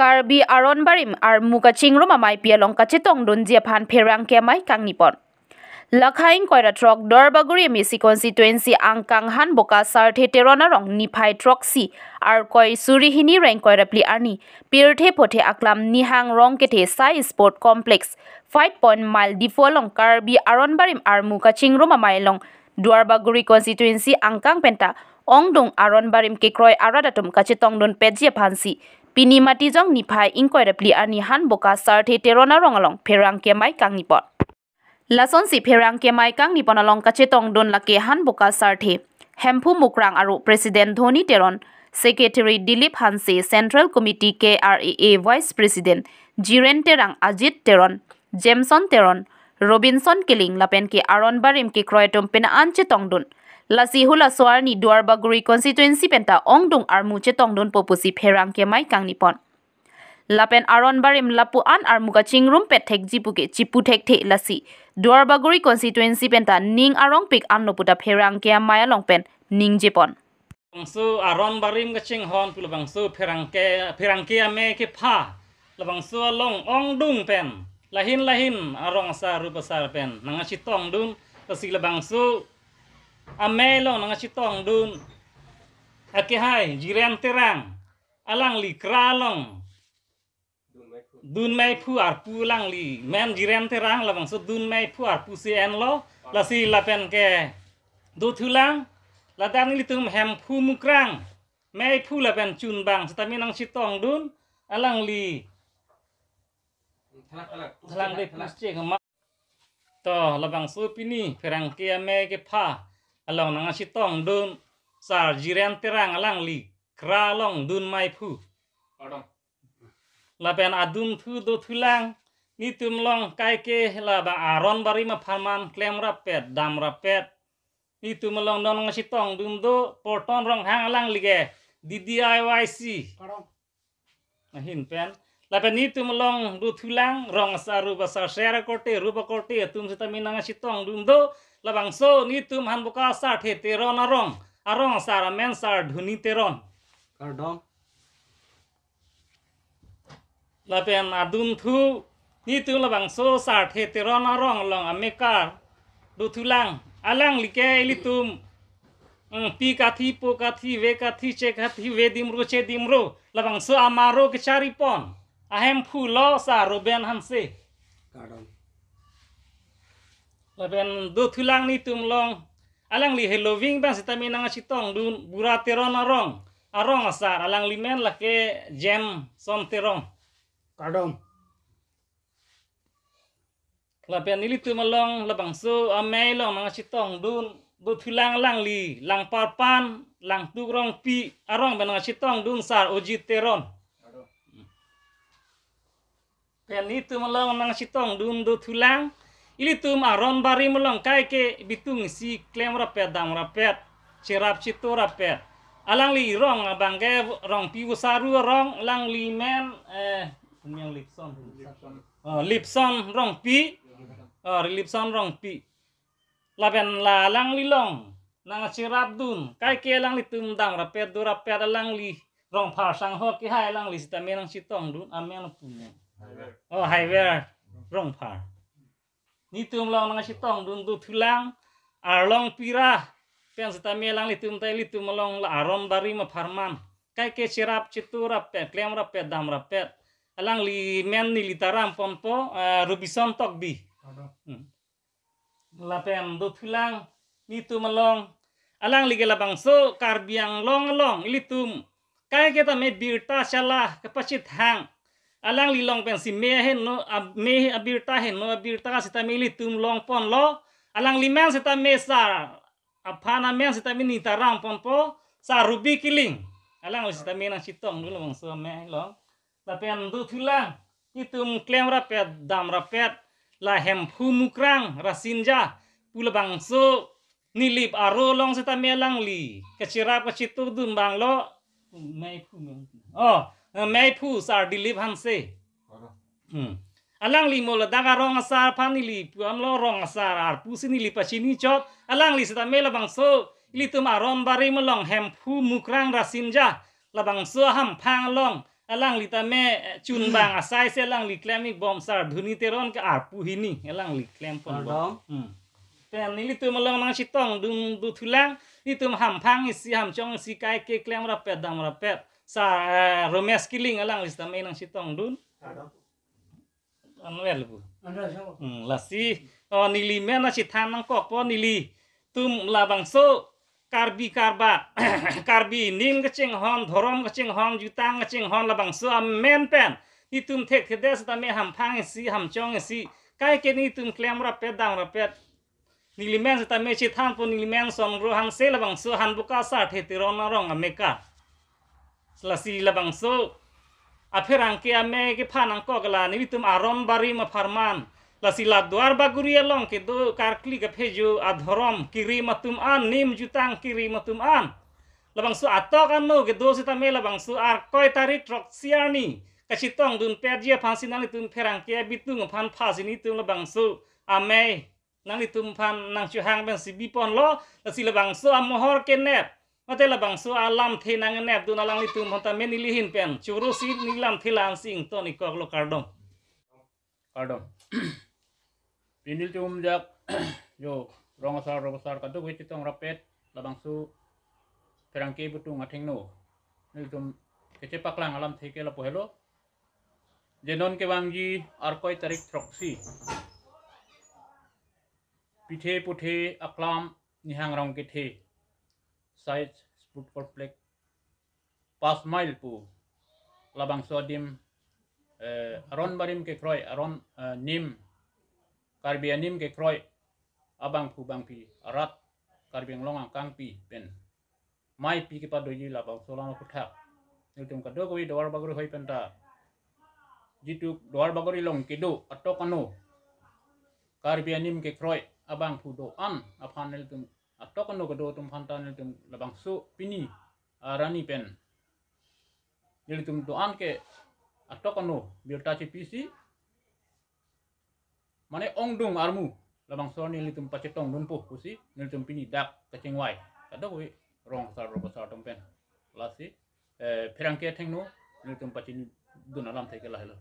কাৰ্বি আরনবারিম আর মুকা চিংরুমা মাই পিয়া লঙ্কা চেতং দুঞ্জিয়া ফান ফেরাং কেমাই কাং নিপন লাখাইং কয়রা ট্রক দরবাগুড়ি মেসি কনস্টিটুয়েন্সি আং কাং হান বোকা সার্থে টেরনা রং নিফাই ট্রকসি আর কয় সুরিহিনী রং কয়রা প্লি আর্নি পিরথে পথে আকলাম নিহাং রং কেথে সাই sport complex five point mile ডিফো লং কার্বি আরনবারিম আর মুকা চিংরুমা মাই লং দুয়ারবাগুড়ি কনস্টিটুয়েন্সি আংকাং পেন্টা অং দং আরনবারিম কে ক্রয় আরাদাতুম কাছে টং দন পেজিয়া ফানসি pini mati jong nipai inkoi repli ani han boka sar the terona rongalong pherang kemai kang nipot lason si pherang kemai kang nipon along kachetong don lake han boka sar the hempu mukrang aru president dhoni teron secretary dilip hansi central committee kraa vice president jiren terang ajit teron jemson teron robinson killing lapen ki aron barim ki kroyatum pena anche tongdun ลาซีฮุลาสวานีดัวร์บากรีคอนสิทเอนซีเป็นตาองดุงอาร์มูเจตองดนปปุซีเพรังเกไม่กังนิปอนลาเป็นอารอนบาริมลาปูอันอาร์มูกาชิงรุมเป็ดเทกจิปุเกจิปุเทกเทลาซีดัวร์บากรีคอนสิทเอนซีเป็นตานิงอารองปิกอันโนปุตาเพรังเกไม่ลองเป็นนิงจจปอนบังสูอารอนบาริมกาชิงฮอนปุลบังสูเพรังเกเพรังเกไม่กิด้าลาบังซูลงองดุงเป็นลาหินลาหินอารองซารูปซาเป็นนังอาชิตองดุงกสิลบังสู amelo nga sitong dun akehai, jiren terang alang li kralong dun mai phu ar pu lang li men jiren terang bang so dun mai phu ar pu si en lo la si la pen ke du thulang la dan li tum hem phu mukrang mai phu la pen chun bang sitami nang sitong dun alang li thalang le pusche ma to labang so pini ferang ke ame ya ke pha อาลองนังชิตองดุนซารจิเรนเทรังอาลังลีคราลองดุนไม่ผู้ลองลาเป็นอดุนผู้ดูทุลังนีตุมลองไกเกลาบังอารอนบริมาพามันเคลมรับเป็ดดำรับเป็ดนีตุมลองนังชิตองดุนดูปอตอนรองหางอาลังลีเกดีดีไอวายซีลองหินเป็น tapi ni tu melong ru tulang rong sa ru sa share kote ru ba kote tum sita minang sitong dum do labang so ni tu han buka sa the te ron arong arong sa ramen sa dhuni te ron kardong lapen adum thu ni tu labang so sa the te ron arong long ameka ru tulang alang like ilitum mm, pi kathi po kathi ve kathi che kathi ve dimro che dimro labang so amaro ke pon ahem phulo sa roben hansi. kadon laben do tulang ni tumlong alang li heloving bang sitamin nga sitong dun burateron arong arong asar alang li men lake jam som terong kadon laben ni tumlong labang su amai long nga sitong dun do tulang lang li lang parpan lang turong pi arong benang nga sitong dun sar oji terong pen itu melong nang sitong dum do tulang ili tum aron bari melong kai ke bitung si klem rapet dam rapet cerap situ rapet alang li rong abang ke rong piu saru rong lang li men eh yang lipson oh, lipson rong pi oh lipson rong pi laben la lang li long nang cerap dun kai ke lang li tum dang rapet do rapet alang li rong pasang ho hai lang li sitamen nang sitong dun amen punya Oh, highwear rong par. Nitum long lang si tong dundu tulang arlong pirah. Pian seta melang litum tai tum long la arom dari ma farman. Kai ke sirap citu pe, klem pe, dam rapet. Alang li men ni litaram pompo eh, rubison tok bi. Hmm. Lapen du tulang nitum long alang li gela so karbiang long long litum. Kai kita me birta shalah kepacit hang alang li long pen si me hen no a me abir hen no abirta ta sita me li tum long pon lo alang li men sita me sa apana men sita me ni tarang pon po sa rubi kiling alang sita me na sitong dulu mang so me lo tapi an du thulang itu mklem rapet dam rapet la hem pu mukrang rasinja pula bangso nilip aro long sita me lang li kecirap kecitu dum bang lo me oh ม่พูสารดิลิฟันเซ่อะลังลีโมลดังการรองสารพันนิลีอัมลรองสารอาร์พูซินิลีปัชินิจอดอะลังลีสตาเมลบังโซลิตุมารอนบารีมลองแฮมพูมุกรังราซินจาละบังโซฮัมพังลองอะลังลีตาเมจุนบังอาศัยเซลังลีเคลมิบอมสารดุนิเตรอนกับอาร์พูฮินีอะลังลีเคลมปอนบอมแต่นี่ลิตุมลองนังชิตองดุงดุทุลังลิตุมฮัมพังอิสิฮัมจงสิสิไกเคลมรับเป็ดดัมรับเป็ด sa uh, Romeas Kiling alang lista may nang sitong dun. Ano yan po? Ano Lasi. O nili me na sitan ng kopo nili. Tum labang so. Karbi karba. Karbi nim kacing hon. Thorom kacing hon. Jutang kacing hon labang so. Amen pen. Ni tum tek kedes da me ham pang si ham chong si. Kai ke ni tum klem rapet dang rapet. Nili men sa ta me sitan po nili men son rohang se labang so han buka sa te tiron na rong ameka. selasi labangso apa angke ame ke panang angko kala ni bitum aron bari ma farman lasi laduar baguria e long ke do karkli ke peju adhorom kiri tum an nim jutang kiri ma tum an labangso kan lo ke do sita me labangso ar tarik tari troksiani kasih tong dun perjia pansi nali tum ferang ke e bitung e pas ini tum labangso ame nang tum pan nang cuhang ben si bipon lo lasi labangso amohor kenep. มาเดี๋ยวบางส่วาลำเทนังเนี่ยดูนั่งลิตุ่มหันตาเมนิลีหินเป็นชูรุสีนิ่ลำเทลานซิงตัวนี้ก็กลัวการดมการดมปีนี้ตุ่มจากโยรองสารรองบสารกันตัวกวิจิตรงรับเป็ดลำบางสูวนแสงเกี่ยบตุ่งอัฐิงโนนี่ทุ่มเเจิปักหลังอาลำเทเกลับพูดเหรอเจนนนเกวังจีอาร์คอยตาริกทรอกซีปีเทปุเทอักลามนิฮังรองเกเท sites sport complex पाँच mile पु लबांग सोदिम अरन बरिम के क्रय aron nim कार्बिया nim ke kroy abang pu bang pi arat karbiang long kang pi pen mai pi ke pa doji labang solano kuthak niltum ka dogo wi dawar bagori hoi penta jitu dawar bagori long ke do atokano nim ke kroy abang pu do an apan niltum atokon no gado tum ne tum labang su pini arani ah, pen yel tum doan ke atokon no bil taci pisi mane ong dung armu labang so ni litum pacetong pusi kusi tum pini dak kacing wai kada wi rong sar ro sar tum pen lasi eh, perang ke tengno nilitum pacini dunalam teke lahelo